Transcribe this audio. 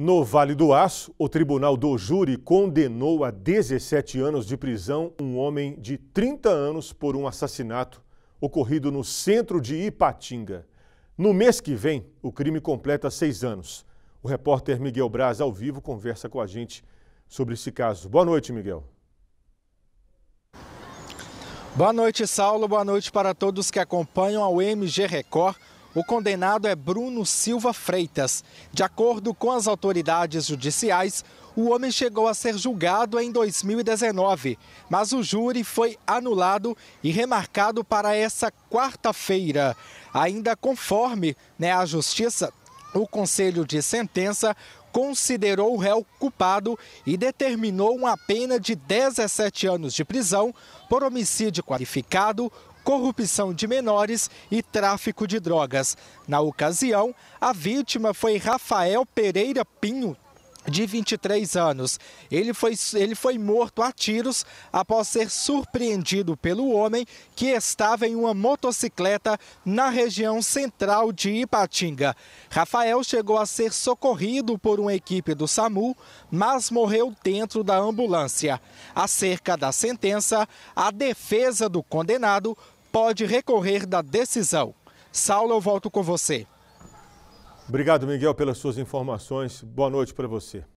No Vale do Aço, o Tribunal do Júri condenou a 17 anos de prisão um homem de 30 anos por um assassinato ocorrido no centro de Ipatinga. No mês que vem, o crime completa seis anos. O repórter Miguel Braz, ao vivo, conversa com a gente sobre esse caso. Boa noite, Miguel. Boa noite, Saulo. Boa noite para todos que acompanham ao MG Record o condenado é Bruno Silva Freitas. De acordo com as autoridades judiciais, o homem chegou a ser julgado em 2019, mas o júri foi anulado e remarcado para essa quarta-feira. Ainda conforme né, a Justiça, o Conselho de Sentença considerou o réu culpado e determinou uma pena de 17 anos de prisão por homicídio qualificado, corrupção de menores e tráfico de drogas. Na ocasião, a vítima foi Rafael Pereira Pinho, de 23 anos. Ele foi, ele foi morto a tiros após ser surpreendido pelo homem que estava em uma motocicleta na região central de Ipatinga. Rafael chegou a ser socorrido por uma equipe do SAMU, mas morreu dentro da ambulância. Acerca da sentença, a defesa do condenado pode recorrer da decisão. Saulo, eu volto com você. Obrigado, Miguel, pelas suas informações. Boa noite para você.